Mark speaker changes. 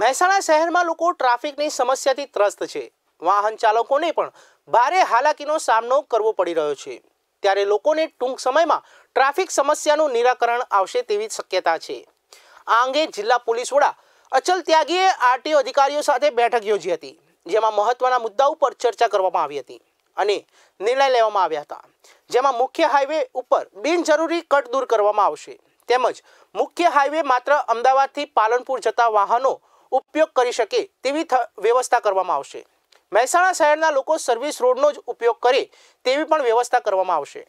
Speaker 1: મહેસાણા શહેરમાં લોકો ટ્રાફિકની સમસ્યાથી ત્રસ્ત છે વાહન ચાલકોને પણ ભારે હાલાકીનો સામનો કરવો પડી રહ્યો છે ત્યારે લોકોને ટૂંક સમયમાં ટ્રાફિક સમસ્યાનું નિરાકરણ આવશે તેવી શક્યતા છે આ અંગે જિલ્લા પોલીસ વડા અચલ ત્યાગીએ આરટીઓ અધિકારીઓ સાથે બેઠક યોજી હતી જેમાં મહત્વના મુદ્દા ઉપર ચર્ચા કરવામાં આવી હતી અને નિર્ણય લેવામાં આવ્યા હતા જેમાં મુખ્ય હાઈવે ઉપર બિનજરૂરી કટ દૂર કરવામાં આવશે તેમજ મુખ્ય હાઈવે માત્ર અમદાવાદથી પાલનપુર જતા વાહનો ઉપયોગ કરી શકે તેવી વ્યવસ્થા કરવામાં આવશે મહેસાણા શહેરના લોકો સર્વિસ રોડનો જ ઉપયોગ કરે તેવી પણ વ્યવસ્થા કરવામાં આવશે